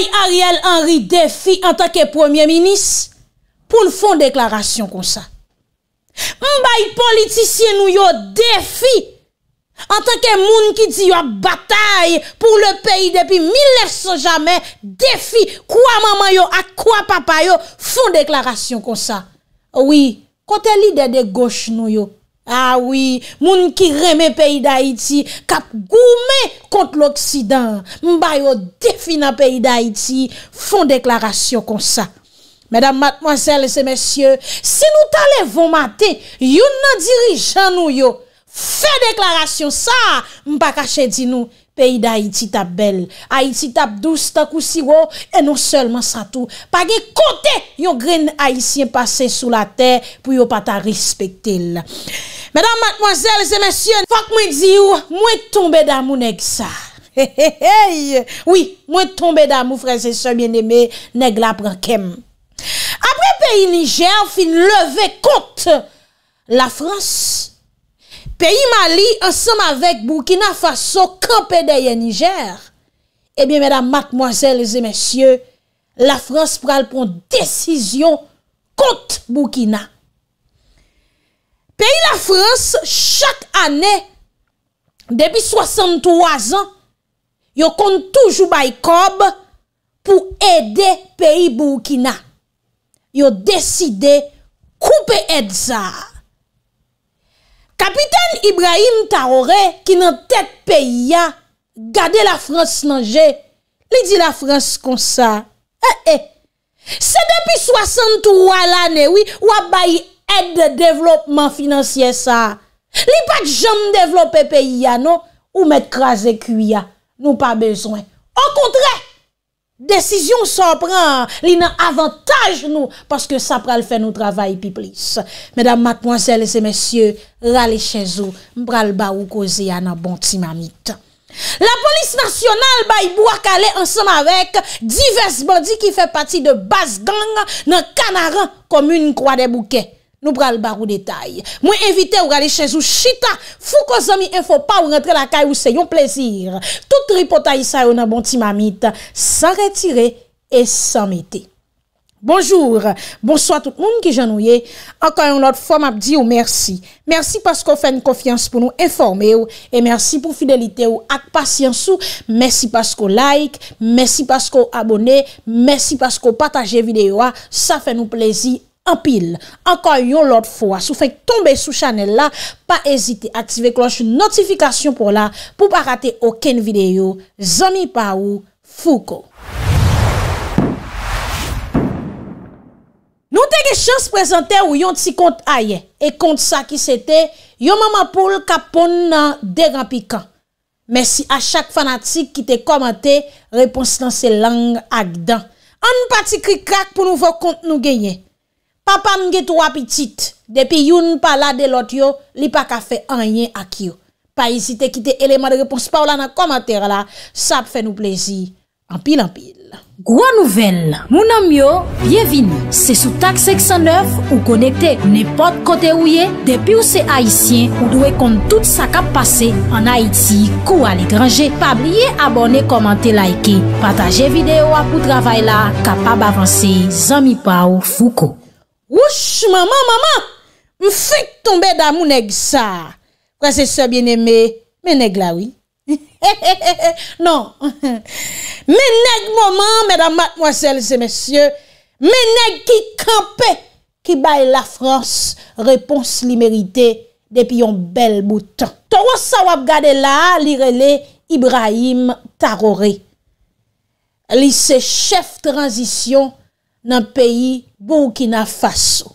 Mbaye Ariel Henry defi an tanke premier minis pou nou fon deklarasyon kon sa. Mbaye politisyen nou yo defi an tanke moun ki di yo batay pou le peyi depi 1900 jamen defi kwa maman yo ak kwa papa yo fon deklarasyon kon sa. Oui, kote lider de gauche nou yo. Awi, ah moun ki reme peyi da iti, kap goume kont l'Oksidan, mbayo defina peyi da iti, fon deklarasyon kon sa. Medan matmozelle se mesye, si nou tale von mate, yon nan dirijan nou yo, fe deklarasyon sa, mpa kache di nou. peyi da Haiti tap bel. Haiti tap douz, takou siwo, enon selman satou. Page kote yon gren Haitien pase sou la ter pou yon pata respekte l. Mèdam matmoazèl, zè mèsyen, fòk mwen ziyou, mwen tombe damou neg sa. He he he, oui, mwen tombe damou, freze se mwen eme, neg la brankem. Apre peyi Niger, fin leve kote la France. Peyi Mali ansam avek Burkina Faso kampedeye Niger. Ebyen mèdam, matmoazèl, lese mèsyè, la Frans pral pon desisyon kont Burkina. Peyi la Frans chak anè, debi 63 an, yo kont toujou bayi kob pou ede peyi Burkina. Yo deside koupe edza. Kapiten Ibrahim Taoré, ki nan tet peyi ya, gade la Frans nanje, li di la Frans kon sa. Eh eh, se depi 63 la newi, wabayi ed de devlopman finansye sa. Li pat jom devlope peyi ya non, ou met kras e kuy ya, nou pa bezwen. Ou kontre! Desisyon son pran li nan avantaj nou paske sa pral fè nou travay pi plis. Medan matponsel se mesye rale chenzo mpral ba ou koze ya nan bon ti mamit. La polis nasyonal bayi bwa kale ansan avek divers body ki fè pati de bas gang nan kanaran komoun kwa de bouke. Nou pral bar ou detay. Mwen evite ou gale chez ou chita. Fou ko zami enfo pa ou rentre la kay ou se yon plezir. Tout ripota yisa ou nan bonti mamit. San retire et san mete. Bonjour. Bonsoit tout moun ki janouye. Anka yon lot fom ap di ou mersi. Mersi pasko fèn kofyans pou nou informe ou. E mersi pou fidelite ou ak pasyans ou. Mersi pasko like. Mersi pasko abone. Mersi pasko pataje videyo a. Sa fè nou plezir. Anpil, anka yon lot fwa, sou fèk tombe sou chanel la, pa ezite aktive kloche notifikasyon pou la pou pa rate oken videyo. Zoni pa ou, fou ko. Nou te ge chans prezante ou yon ti kont a ye, e kont sa ki se te, yon mama pou l ka pon nan degan pika. Mersi a chak fanatik ki te komante, repons nan se lang ak dan. An nou pa ti kri krak pou nou vò kont nou genye. Pa pa nge tou apitit, depi youn pa la de lot yo, li pa ka fe anyen ak yo. Pa isite kite eleman de repons pa ou la nan komater la, sap fe nou plezi, anpil anpil. Gwa nouvel, mounan myo, byevini, se sou tak 609 ou konekte nipot kote ou ye, depi ou se Haitien ou dwe kont tout sa kap pase, an Haiti, kou aligranje, pa blye abone, komante, laike, pataje videyo apou travay la, kapab avanse, zami pa ou fuko. Wouche, maman, maman, mfèk tombe da mounèk sa. Kwa se se bienemè, mènèk la wè. Non, mènèk maman, mèdam matmoasèl se mèsyè, mènèk ki kampe ki baye la Frans, repons li merite depi yon bel boutan. Torosawap gade la, li rele Ibrahim Tarore. Li se chef transisyon mounèk. nan peyi bou ki nan faso.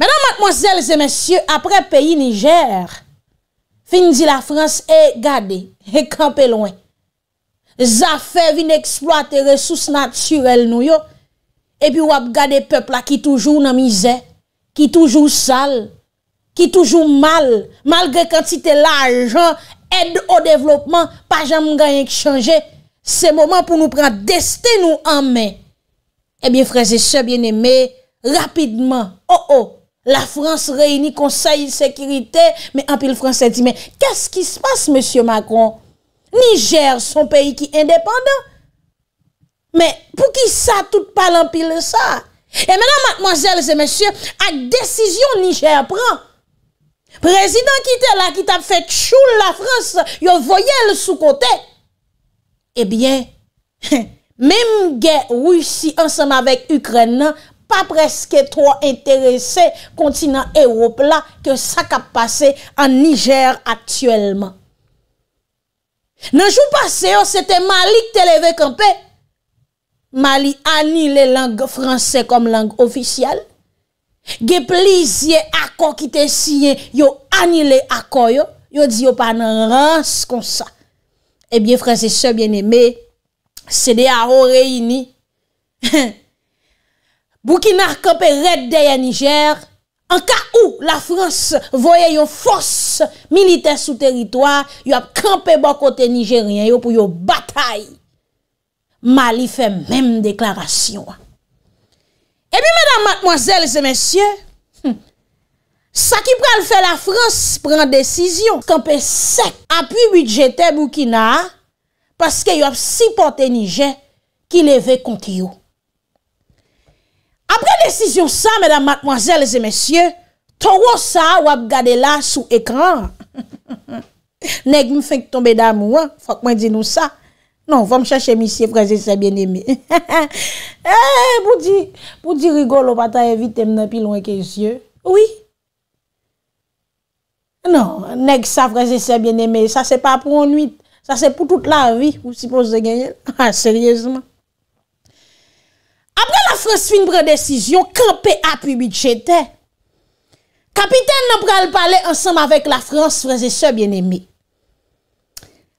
Mèdan matmozèl zè mèsyè, apre peyi Niger, fin di la Frans, e gade, e kampe lwen, zafè vin eksploate resous naturel nou yo, e bi wap gade pepla ki toujou nan mizè, ki toujou sal, ki toujou mal, malgre kantite l'ajan, ed o devlopman, pa jaman ganyen ki chanje, c'est moment pour nous prendre destin nous en main. Eh bien, frères et sœurs bien-aimés, rapidement, oh oh, la France réunit conseil de sécurité, mais en pile français dit, mais qu'est-ce qui se passe, monsieur Macron? Niger, son pays qui est indépendant. Mais pour qui ça, tout parle en pile ça? Et maintenant, mademoiselles et messieurs, à décision Niger prend, président qui était là, qui t'a fait chou la France, il voyait le sous-côté. Ebyen, eh mem gen Roussi ansanm avèk Ukren nan, pa preske tro interese kontinant Europe la, ke sak ap pase an Niger aktuelman. Nanjou pase yo, sete Mali kte leve kampè. Mali ani le lang fransè kom lang ofisyal. Ge plizye akon ki te syen yo ani le akon yo. Yo di yo pa nan rans kon sa. Ebyen franse sebyen eme, sede a or reyini. Boukinar kampe redde ya niger, an ka ou la franse voye yon fos milite sou teritwa, yon ap kampe bakote nigerien yon pou yon batay. Mali fe mem deklarasyon. Ebyen eh madame, mademoiselles et messieurs, Sa ki pral fè la Frans, pran desisyon, skan pe sek apu bidjetè bou kina, paske yo ap si pote nijè ki leve konti yo. Apre desisyon sa, mèdam, matmwazèl, zè mèsyè, ton wò sa wap gade la sou ekran. Nèk mwen fèk tombe da mwen, fòk mwen di nou sa. Non, fòm chache misye Fransè se bien eme. Pou di rigolo pata evite mnen pi lwen kè yon syè. Ouye. Non, nek sa fraze se bien eme, sa se pa pou anuit. Sa se pou tout la vi, pou si pou se genye. Ha, seryezman. Apre la France fin pre-desisyon, kranpe a pubi tchete. Kapiten nan pre al pale ansanm avek la France fraze se bien eme.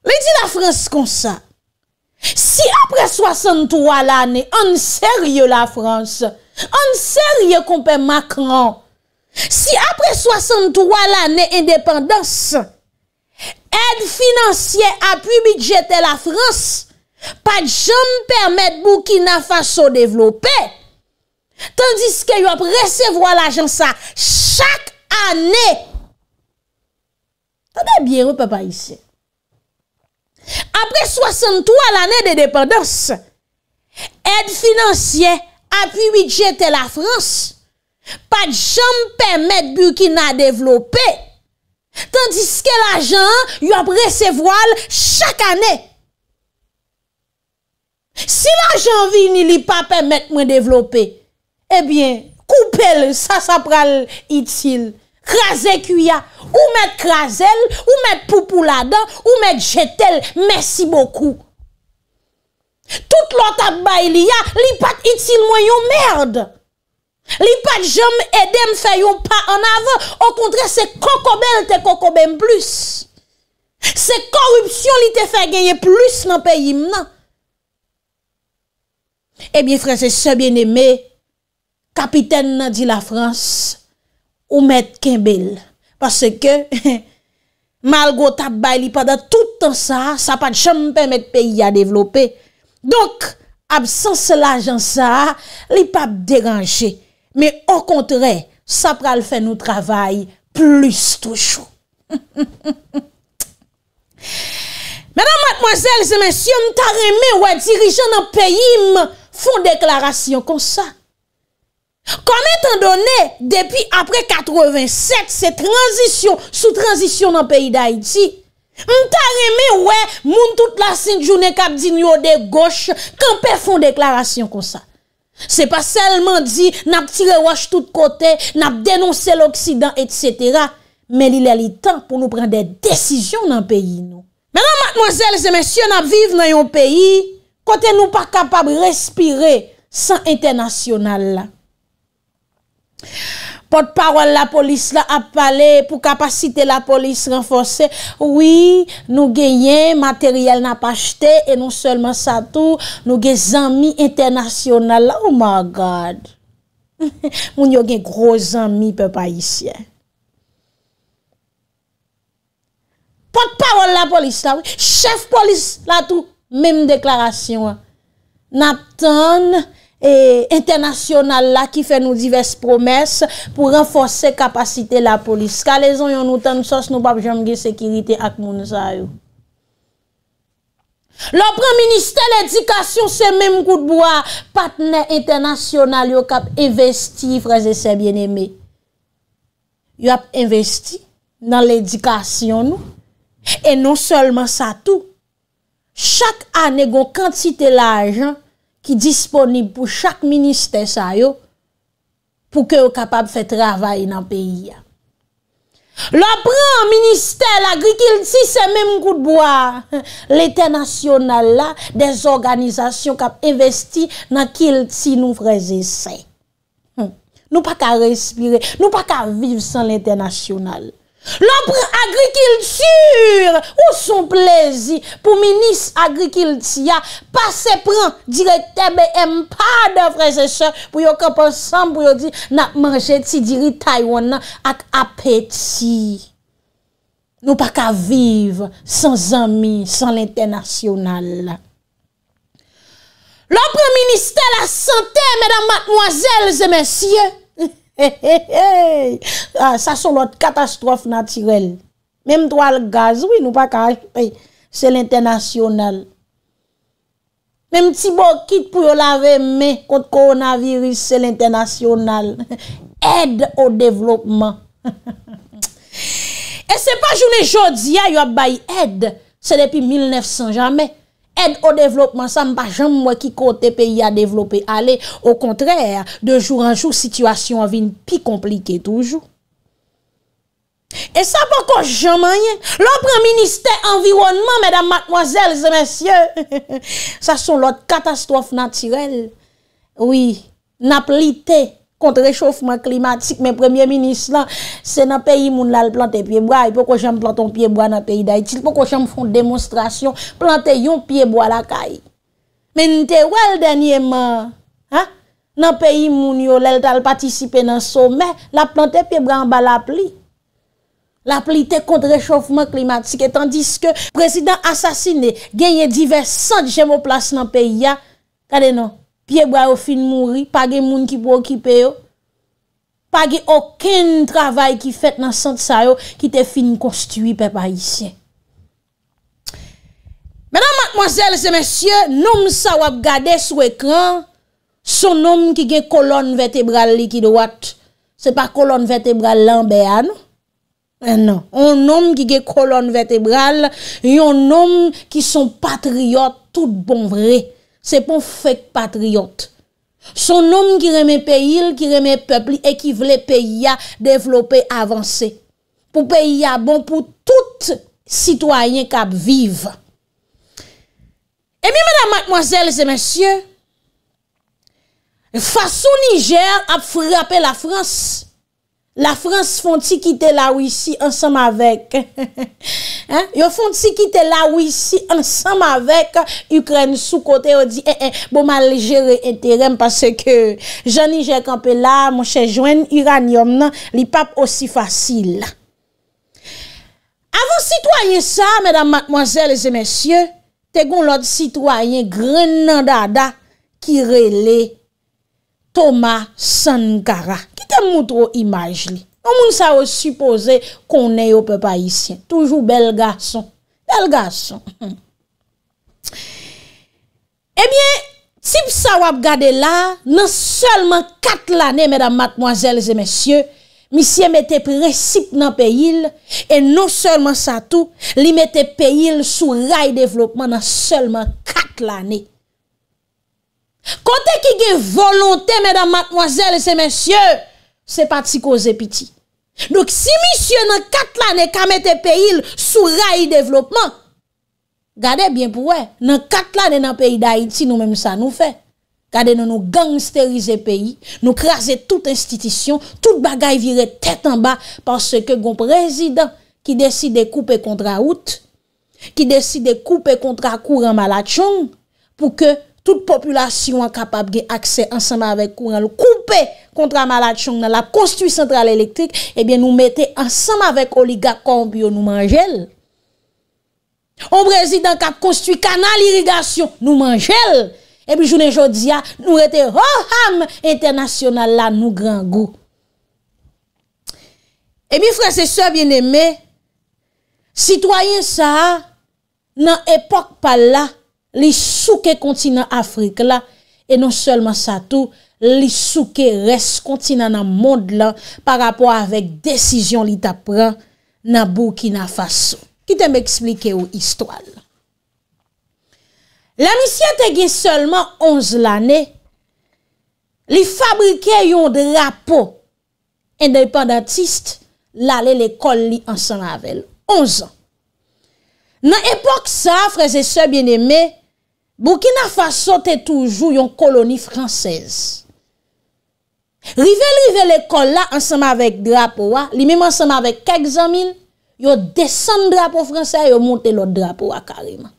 Me di la France kon sa. Si apre 63 l'ane, an serye la France. An serye konpe Macron. Si apre 63 l'anè indépendans, ed finansyè apu bidjetè la Frans, pa jom permèd bou ki nan fasyo dèvlopè, tandis ke yo ap resevwa l'ajans sa chak anè. A be bièro pe pa isè. Apre 63 l'anè dèdépendans, ed finansyè apu bidjetè la Frans, si apre 63 l'anè indépendans, Pat jom pèmèd bukina dèvlopè. Tandis ke la jan yon prese voal chak anè. Si la jan vin li pa pèmèd mwen dèvlopè, ebyen, eh koupe lè, sa sa pral itil. Krasè kou ya, ou mèd krasèl, ou mèd poupou la dan, ou mèd jetèl, mèsi bokou. Tout lò tak bay li ya, li pat itil mwen yon mèrd. Li pat jom edem fè yon pa an avan Ou kontre se koko bel te koko bem plus Se korupsyon li te fè genye plus nan peyi mnan Ebyen eh frese se bien eme Kapiten nan di la frans Ou met kembel Pase ke Malgo tabay li pat da toutan sa Sa pat jom pe met peyi ya devlope Donk absense la jan sa Li pat deranje Men, an kontre, sa pral fè nou travay plus toujou. Menan, matmozèl, zemensyon, mtareme, wè, dirijan nan peyi m m'm foun deklarasyon kon sa. Kon etan donè, depi apre 87, se transisyon, sou transisyon nan peyi d'Haïti, mtareme, wè, moun tout la sinjounen kap di nou dek goch, kon pey foun deklarasyon kon sa. Se pa selman di nap tire waj tout kote, nap denonse l'Oksidan, etc. Men li lè li tan pou nou pren de desisyon nan peyi nou. Men nan matmozèl, se men syon nap vive nan yon peyi, kote nou pa kapab respire san internasyonal la. Porte-parole la polis la ap pale pou kapasite la polis renfonse. Oui, nou gen yen materyel na pa chete. E nou selman sa tou, nou gen zami internasyonal la. Oh my God! Moun yo gen groz zami pe pa isye. Porte-parole la polis la. Chef polis la tou. Mem deklarasyon. Naptan. E internasyonal la ki fè nou divers promès pou renforsè kapasite la polis. Kalezon yon nou tanousos nou bab jom ge sekirite ak moun sa yo. Lopren minister l'edikasyon se mèm koutboua patnen internasyonal yo kap investi fraze se bienemè. Yo ap investi nan l'edikasyon nou e non solman sa tou. Chak anè gon kantite la ajan Ki disponib pou chak minister sa yo pou ke yo kapab fè travay nan peyi ya. Le pran minister l'agri ki l'ti se mèm gout boya. L'inter-nasyonal la, des organizasyon kap investi nan ki l'ti nou freze se. Hm. Nou pa ka respire, nou pa ka vive san l'inter-nasyonal la. Lopre agrikilture ou son plezi pou minis agrikiltia pa se pran dire tebe empa devre se se pou yo kap ansan pou yo di na manje ti diri taiwana ak apeti. Nou pa ka vive san zami, san l'internasyonal. Lopre minister la sante, medan matmoazel ze mensyen, Ehehe, sa ah, son lot katastrofe natirel Memm to al gaz, oui nou pa ka, e, se l'internasyonal Memm ti bo kit pou yo lave me konti koronavirus, se l'internasyonal Ed o devlopman E se pa jouni jodi ah, ya yo ap bay ed, se depi 1900 jamè Ed o devlopman sa mba jom mwen ki kote peyi a devloppe ale. O kontrèr, de joun an joun, situasyon avin pi komplike toujou. E sa bako jom anye, lopre minister environnement, mèdam matmozèl, zè mèsyè, sa son lot katastrofe natyrel. Oui, na plité. kontre-rechofman klimatik, men premier minis lan, se nan peyi moun lal plante piebra, pou ko jem planton piebra nan peyi da itil, pou ko jem fon demonstrasyon, plante yon piebra lakay. Men te wè l denye man, nan peyi moun yon lal tal patisipe nan somè, la plante piebra an ba la pli. La pli te kontre-rechofman klimatik, etan diske prezident asasine genye diversant jem o plas nan peyi ya, kade nou? Piye bra yo fin mounri Page moun ki pou okipe yo Page oken travay ki fet nan sant sa yo Ki te fin konstui pe pa isye Mèdan matmozèl se mèsyè Noum sa wap gade sou ekran Son noum ki ge kolon vertebral li ki dwat Se pa kolon vertebral lan ah, non? be eh, an non. An noum ki ge kolon vertebral Yon noum ki son patriot tout bon vre Se pou fèk patriyot. Son nom ki remè peyil, ki remè pepli, e ki vle peyya devlopè avansè. Pou peyya bon pou tout sitwayen kap viv. E mi, madame, mademoiselles et messieurs, fason Niger ap frapè la France. La France fwant si kite la ou isi ansam avèk. Yon fond si ki te la wisi ansam avek Ukraine sou kote, yo di, e, eh, e, eh, bo mal jere enteren, pase ke Jani Jekampela, Monshejwen, Uranium nan, li pap osi fasil. Avon sitwanyen sa, medan matmozèl e zemesye, te goun lot sitwanyen gren nan dada, ki rele Thomas Sankara. Ki te moutro imaj li? O moun sa wap suppose konen yo pe pa isyen. Toujou bel gason. Bel gason. Ebyen, sip sa wap gade la, nan selman kat l ane, mèdam matmoazèles e mèsyè, misye mette presip nan pe yil, e non selman sa tou, li mette pe yil sou ray devlopman nan selman kat l ane. Kote ki ge volontè, mèdam matmoazèles e mèsyè, Se pati koze piti. Dok si misye nan kat la ne kamete peyil sou rayi devlopman, gade bien pou we, nan kat la de nan peyil da Haiti nou menm sa nou fe. Gade nan nou gangsterize peyil, nou kraser tout institisyon, tout bagay viret tèt an ba, panse ke goun prezident ki deside koupe kontra out, ki deside koupe kontra kouren malachon, pou ke... tout populasyon an kapab ge akse ansama vek kouran loup, koupe kontra malat chong nan la konstuit sentral elektrik, ebyen nou mette ansama vek oliga kambyo nou manjel. Ou brezid an kap konstuit kanal irrigasyon nou manjel, ebyen jounen jodia nou rete ho ham internasyonan la nou gran go. Ebyen franse se vye ne me, sitwayen sa nan epok pa la, li souke konti nan Afrika la, e non selman sa tou, li souke res konti nan nan moun la, pa rapwa avek desisyon li tapran, nan bou ki nan fason. Ki te mbe eksplike ou histwal. La misyate gen selman 11 lane, li fabrike yon drapo, independentiste, la le le kol li ansan avel. 11 an. Nan epok sa, freze se bieneme, se mbe, Bwokina fwa sote toujou yon koloni fransez. Rive l'e kol la ansanm avèk drapo wak, li mèm ansanm avèk kèk zamin, yon desen drapo fransez, yon monte lò drapo wak kareman.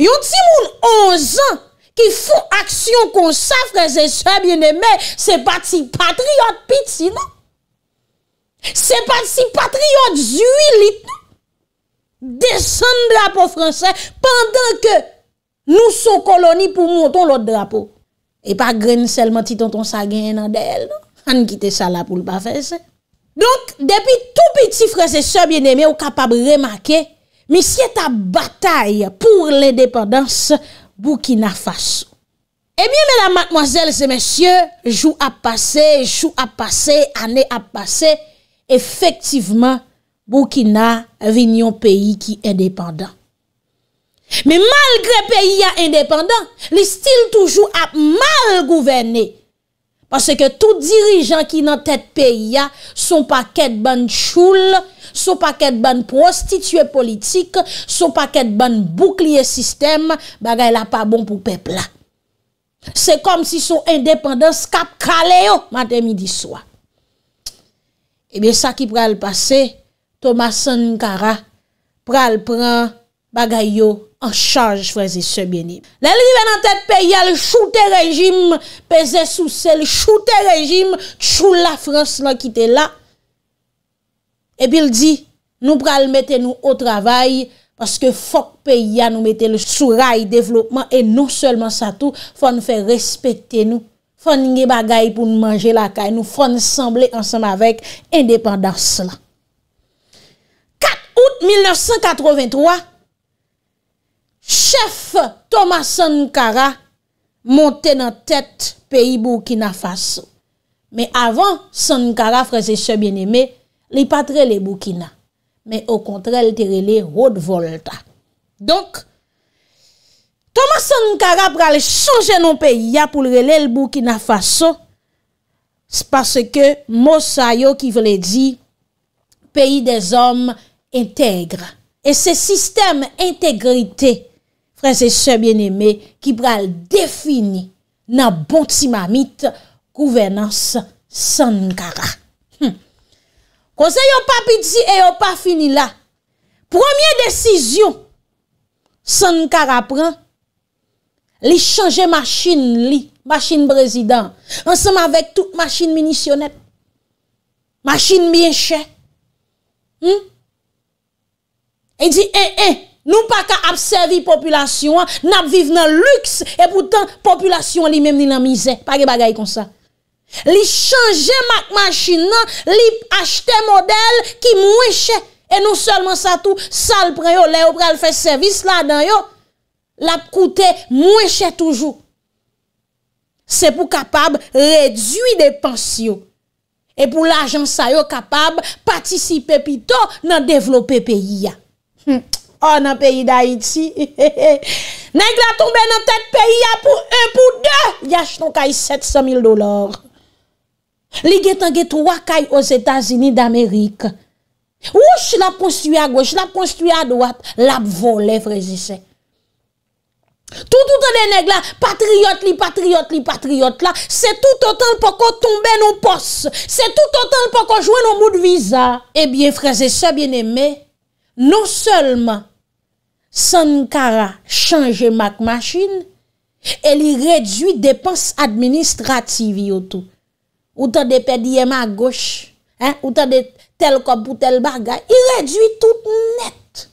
Yon ti moun onzan ki fò aksyon kon sa frèze sèb yon emè, se pati patriot piti nan? Se pati patriot zui lit nan? Desen drapo fransè, Pendan ke nou sou koloni pou monton lot drapo. E pa gren selman titon ton sa gen nan del. Non? An kite sa la pou l'pa fese. Donk, depi tou piti fransè, Se bien eme ou kapab remake, Mi si e ta batay pou l'independans, Bou ki na fase. Ebyen mena matmoazel se mesye, Jou ap pase, jou ap pase, Ane ap pase, Efektiveman, Boukina, vinyon peyi ki independant. Me malgre peyi ya independant, li stil toujou ap mal gouvene. Pase ke tou dirijan ki nan tet peyi ya, sou pa ket ban choul, sou pa ket ban prostitue politik, sou pa ket ban boukliye sistem, bagay la pa bon pou pepla. Se kom si sou independant, skap kale yo, matè mi di sou. Ebe eh sa ki pral pase, Thomas Sankara pral pran bagay yo an chanj frazi se bini. Lè li ven an tèt pe ya, lè choute rejim, peze sou sel, choute rejim, chou la Frans la ki te la. E bil di, nou pral mette nou o travay, paske fok pe ya nou mette le sou ray devlopman, e nou selman sa tou, fòn fè respette nou, fòn nge bagay pou nou manje la kay, nou fòn semble ansan avèk indépandans la. Pout 1983, chef Thomas Sankara monte nan tèt peyi Burkina Faso. Me avan, Sankara, frazeche bien eme, li patre le Burkina. Me o kontre, li te rele road volta. Donk, Thomas Sankara prale chanje nan peyi ya pou rele le Burkina Faso, se passe ke mou sa yo ki vle di peyi de zom me E se sistem integrite, freze se bien eme, ki pral defini nan bonti mamit, kouvenans Sankara. Konse yo pa piti, yo pa fini la. Premier desizyon, Sankara pran, li chanje machin li, machin brezidan, ansenman vek tout machin minisyonet, machin miyeche, mwen, E di, e, eh, e, eh, nou pa ka ap servi populasyon, nap viv nan luks, e poutan, populasyon li menm dinamize. Pag e bagay kon sa. Li chanje mak machin nan, li achte model ki mwenche. E nou solman sa tou, sa l preyo, leyo preyo fè servis la dan yo, lap koute mwenche toujou. Se pou kapab redwi de pensyo. E pou la jan sa yo kapab patisipe pito nan devlope peyi ya. Hmm. On oh, an peyi da iti Negla tombe nan tet peyi Ya pou un pou de Yash ton kay 700 mil dolar Li getan getou wakay Oz Etazini damerik Ou ch la ponstuy a goch La ponstuy a doat Lap vo le frejise Toutoutan de negla Patriot li patriot li patriot la Se toutotan pou kon tombe nou pos Se toutotan pou kon jwen nou moud viza Ebyen eh frejise se bien eme Non selman Sankara chanje mak machine E li redwi depans administrativi yo tou Ou ta de pedi yema goch Ou ta de tel kop ou tel bagay I redwi tout net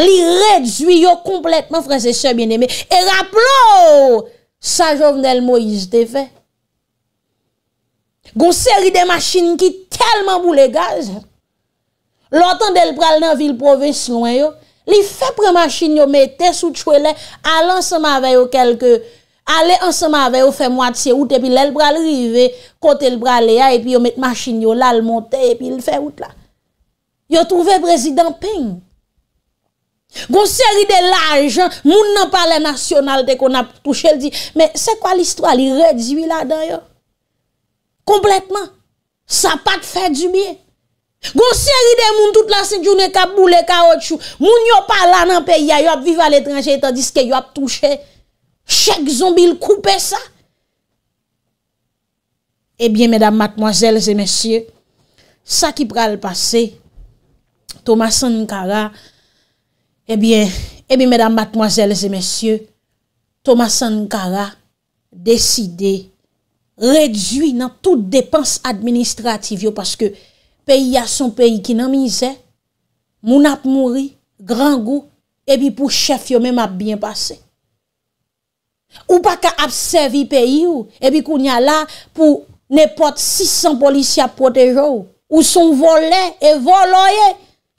Li redwi yo kompletman franse sebyen eme E raplo sa jovnel Moïse te fe Gon seri de machine ki telman boule gaz A L'otan del pral nan vil provins loun yo, li fepre machin yo mette sou tchwe le, alen sema veyo kelke, alen sema veyo fe mwatsye ou te pi lel pral rive, kote l pral le a, epi yo mette machin yo lal monte, epi l fe ou tla. Yo trouve prezident ping. Gon seri de laj, moun nan pale nasyonal te kon ap touche l di, men se kwa l istwa li rediwi la dan yo? Kompletman. Sa pat fe du biye. Gon seri de moun tout la sejoune ka boule ka otchou, moun yo pa la nan pe ya yo ap vive al etranje tandis ke yo ap touche chek zombi l koupe sa Ebyen eh medan matmoazel zemesye sa ki pral pase Thomas Sankara Ebyen eh Ebyen eh medan matmoazel zemesye Thomas Sankara deside redwi nan tout depans administrativ yo paske peyi a son peyi ki nan mizè, moun ap mouri, gran gou, epi pou chef yo mèm ap byen pase. Ou pa ka ap sevi peyi yo, epi kou nya la, pou ne pot 600 polisya pote jo, ou son vole, e vole oye,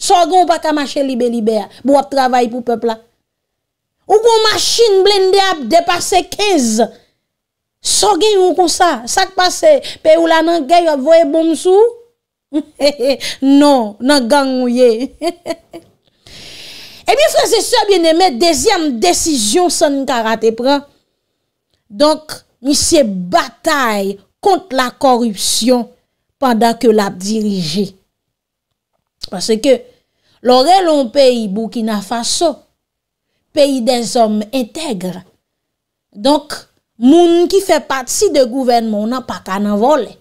so goun pa ka mache libe-libe, bo ap travay pou pepla. Ou kon machine blinde ap, depase 15, so goun kon sa, sak pase, pe ou la nan gey ap voye bom sou, ou, Non, nan gang ou ye E mi frazè sou a bine mè Dezyam desisyon sa ni karate pran Donk Mi se batay Kont la korupsyon Padak yo la dirije Pase ke Lorè lon peyi bou ki na faso Peyi de zom Intègre Donk moun ki fe pat si de Gouvernmen nan pa kanan volè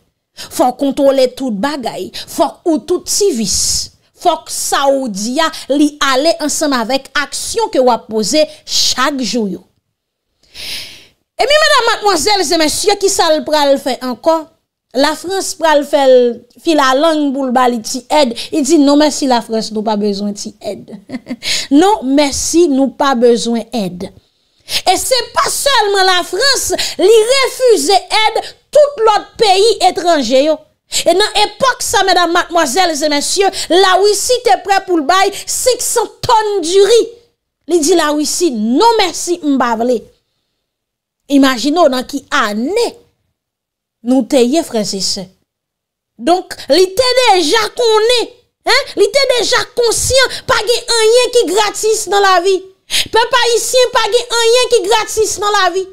fòk kontrole tout bagay, fòk ou tout sivis, fòk saoudiya li ale ansèm avèk aksyon ke wap pose chak jouyo. E mi mèdam matmozèl, zè mèsyè ki sal pral fè ankon, la Frans pral fè fi la lang boulbali ti ed, i di nou mèsi la Frans nou pa bezwen ti ed, nou mèsi nou pa bezwen ed. E se pa sèlman la Frans li refuze ed, Tout l'ot peyi etranje yo. E nan epok sa, madame, mademoiselles et messieurs, la wisi te pre pou l'bay, 600 tonne di ri. Li di la wisi, non mersi mbav li. Imagino nan ki ane, nou te ye fransise. Donk, li te deja konne, li te deja konsyen, page anye ki gratis nan la vi. Pe pa isyen, page anye ki gratis nan la vi.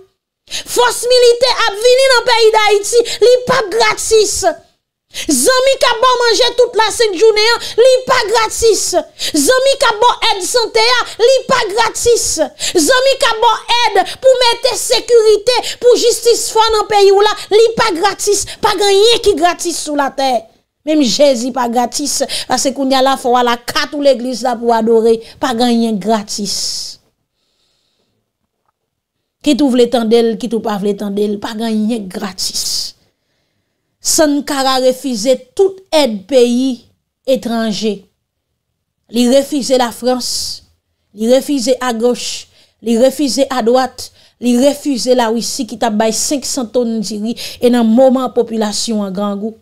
Fos milite ap vini nan peyi da iti, li pa gratis. Zomi ka bo manje tout la sen jounen, li pa gratis. Zomi ka bo ed sante ya, li pa gratis. Zomi ka bo ed pou mette sekurite pou jistis fwa nan peyi ou la, li pa gratis. Pa ganyen ki gratis sou la ter. Mem Jezi pa gratis. Ase koun ya la fwa la kat ou l'eglis la pou adore, pa ganyen gratis. ki tou vle tan del, ki tou pa vle tan del, pa gan nye gratis. Sankara refize tout ed peyi etranje. Li refize la France, li refize a gauche, li refize a droite, li refize la Ouissi ki tabay 500 ton diri en an mouman populasyon an gangou.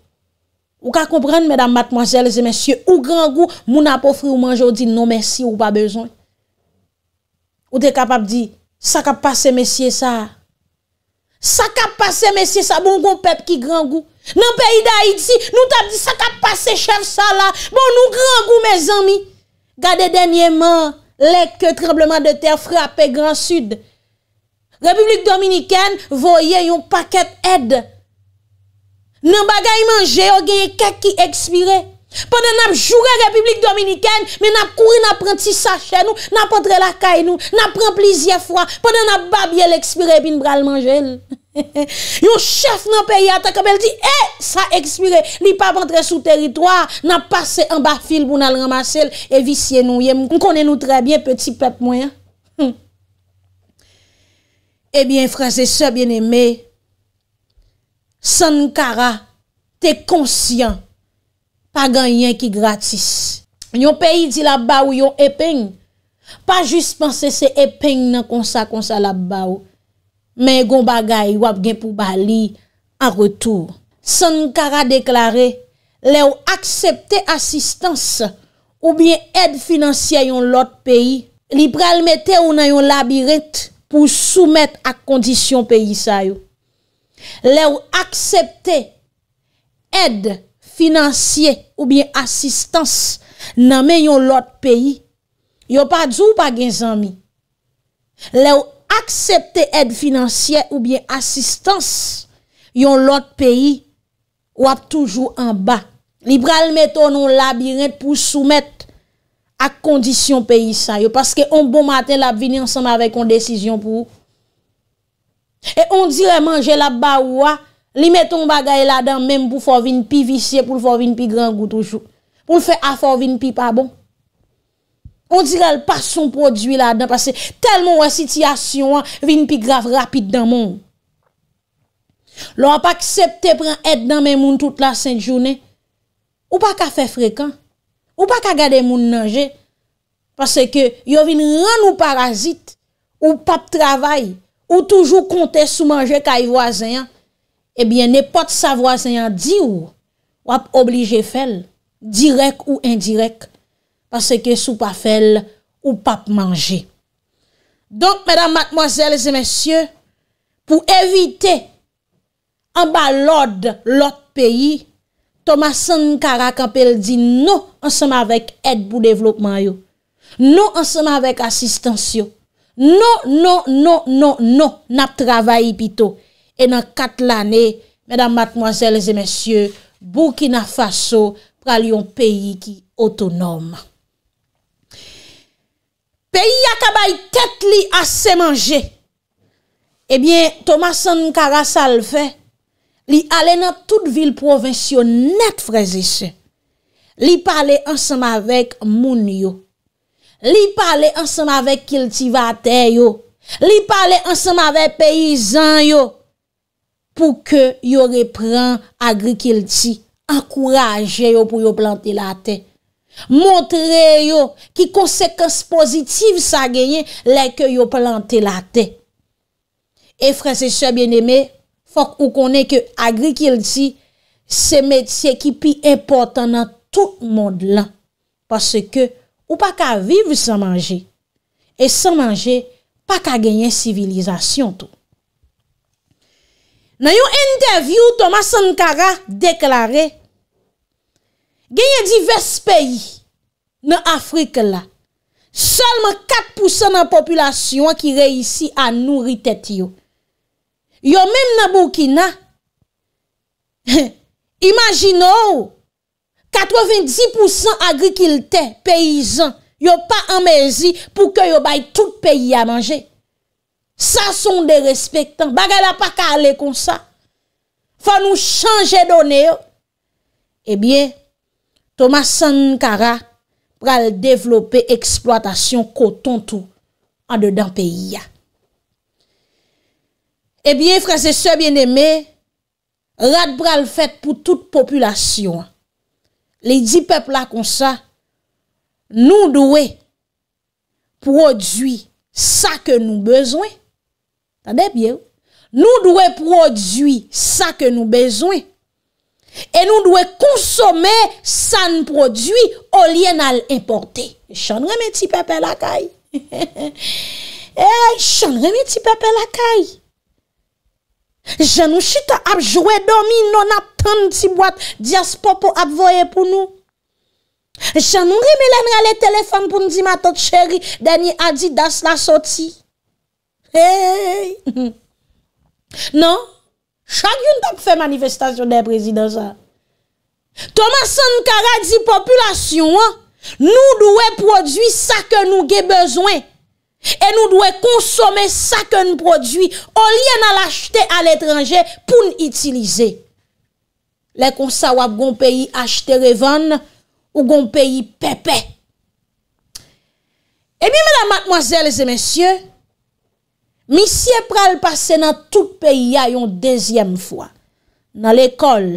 Ou ka komprende, mèdam matmojèles et mèsyè, ou gangou moun apofri ou manjou di non mèsy ou pa bezon. Ou te kapap di, Sa ka pase mesye sa. Sa ka pase mesye sa. Bon kon pep ki gran gou. Nan peyi da iti, nou ta di sa ka pase chef sa la. Bon nou gran gou me zanmi. Gade denye man, lek ke trembleman de ter frape gran sud. Republik Dominikene voye yon paket ed. Nan bagay manje, ogeye kak ki ekspire. Pwede nan ap jure republik dominiken Men ap kouri nan ap renti sa chen nou Nan ap rentre la kay nou Nan ap rent plizye fwa Pwede nan ap bab yel ekspire bin bral manjel Yon chef nan peyata Kom el di e eh, sa ekspire Li pa rentre sou teritwa Nan ap pase an ba fil pou nan remase E visye nou yem Mkone nou trebyen peti pep mwen Ebyen frase se bien eme eh Sankara Te konsyen pa ganyen ki gratis. Yon peyi di la baw yon epeng, pa jist pense se epeng nan konsa konsa la baw, men yon bagay wap gen pou bali an retou. Sankara deklare, le ou aksepte asistans ou bien ed financia yon lot peyi, li pralmete ou nan yon labirent pou soumet ak kondisyon peyi sayo. Le ou aksepte ed oubyen asistans nanmen yon lot peyi, yo pa djou pa gen zami. Le ou aksepte ed finansyen oubyen asistans yon lot peyi wap toujou an ba. Libral meton nou labirent pou soumet ak kondisyon peyi sa yo, paske on bon maten lab vini ansanm avek kon desisyon pou. E on dire manje lab ba wwa Li meton bagay la dan mèm pou fò vin pi visye, pou fò vin pi grangou toujou. Pou fè a fò vin pi pa bon. On dirèl pas son prodwi la dan, pasè tel moun wè sityasyon an, vin pi grav rapit dan moun. Lò a pa ksepte pran et nan mè moun tout la sènt jounè. Ou pa ka fè frekan. Ou pa ka gade moun nanje. Pasè ke yo vin ran ou parazit. Ou pap travay. Ou toujou kontè sou manje kaj vwazen an. Ebyen, ne pot sa vwa zanyan di ou, wap oblije fel, direk ou indirek, pase ke sou pa fel ou pap manje. Donk, mèdam, matmoazèl, zè mèsyè, pou evite amba lòd lòt peyi, Thomas Sankara kapèl di nou ansèm avèk ed pou devlopman yo, nou ansèm avèk asistans yo, nou, nou, nou, nou, nou, nap travayi pito. E nan kat l'anè, mèdam matmoazèl zè mèsyè, bou ki nan fasyo pral yon peyi ki otonom. Peyi akabay tèt li asè manjè, ebyen eh Thomas Sankara sal fè, li alè nan tout vil provensyon net frezise. Li pale ansam avèk moun yo, li pale ansam avèk kiltivatè yo, li pale ansam avèk peyizan yo, pou ke yo repran agri-kilti, ankouraje yo pou yo plante la te. Montre yo ki konsekans pozitiv sa genye leke yo plante la te. E franse se bieneme, fok ou konen ke agri-kilti, se metye ki pi importan nan tout moun de lan. Paske ou pa ka vive san manje, e san manje pa ka genye sivilizasyon tou. Nan yon interview Thomas Sankara deklare, genye divers peyi nan Afrika la, solman 4% nan populasyon ki reisi a nouri tet yo. Yo menm nan Burkina, imagino, 90% agrikilte, peyizan, yo pa amezi pou ke yo bay tout peyi a manje. Sa son de respektan. Bagal a pa ka ale konsa. Fa nou chanje donen. Eh Ebyen, Thomas Sankara pral devlope eksploatasyon koton tou an de dan peyi. Ebyen, eh frase se bieneme, rat pral fet pou tout populasyon. Le di pepla konsa, nou dowe prodwi sa ke nou bezwen. Nou dwe prodwi sa ke nou bezwen. E nou dwe konsome san prodwi olye nan l'importe. Chan reme ti pepe lakay. Chan eh, reme ti pepe lakay. Je nou chita ap jwe domi non ap tan ti boat di aspo pou ap voye pou nou. Chan reme lenre ale telefon pou ndi ma tot cheri deni adi das la soti. Non, chak yon tap fè manifestasyon den prezidansan Thomas Sankara di populasyon Nou dwe prodwi sa ke nou ge bezwen E nou dwe konsome sa ke nou prodwi O liye nan l'achete al etranje pou n'utilize Le konsawap goun peyi achete revan Ou goun peyi pepe E mi mena matmoazel e zemensye Mi siye pral pase nan tout peyi ya yon dezyem fwa, nan l'ekol,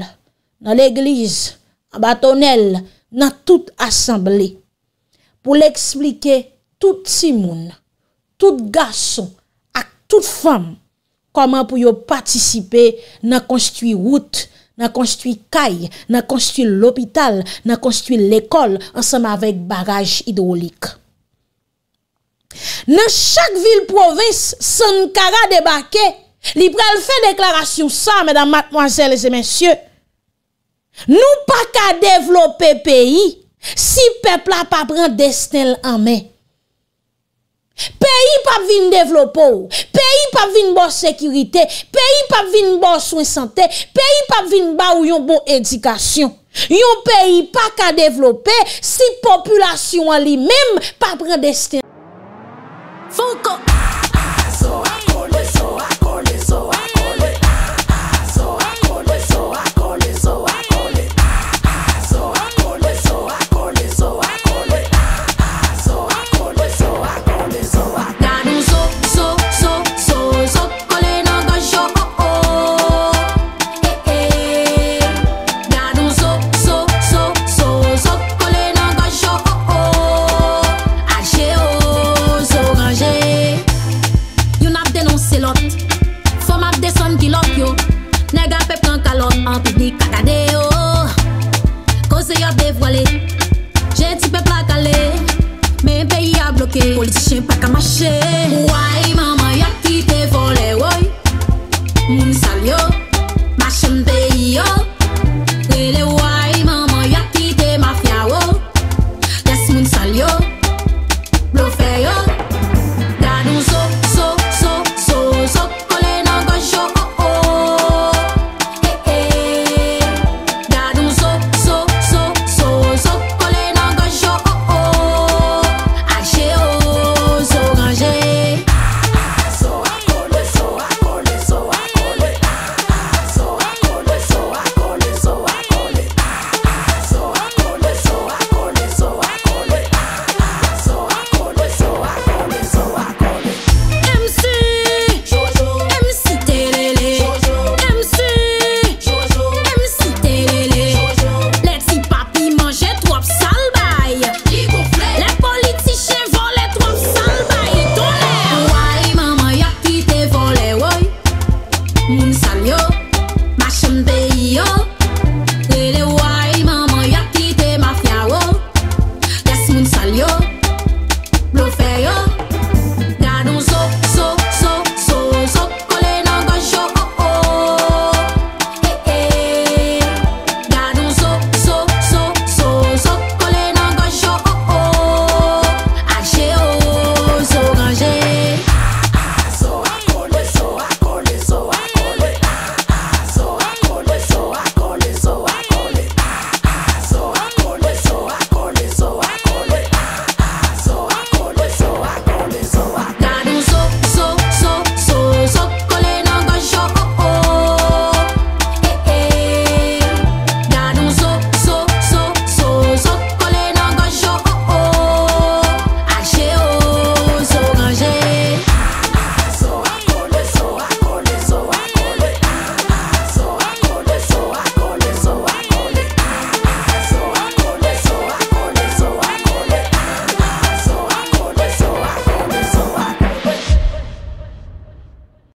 nan l'eglize, nan batonel, nan tout asemble, pou l'eksplike tout simoun, tout gason, ak tout fam, koman pou yo patisipe nan konstwi wout, nan konstwi kay, nan konstwi l'opital, nan konstwi l'ekol ansama vek baraj idolik. nan chak vil provins son kara debake li prel fe deklarasyon sa medan matmwazel e zemensye nou pa ka devlope peyi si pepla pa pran destel anmen peyi pa vin devlope ou peyi pa vin bon sekurite peyi pa vin bon swen sante peyi pa vin ba ou yon bon edikasyon yon peyi pa ka devlope si populasyon an li mem pa pran destel Fuck politician pack a machine. Why?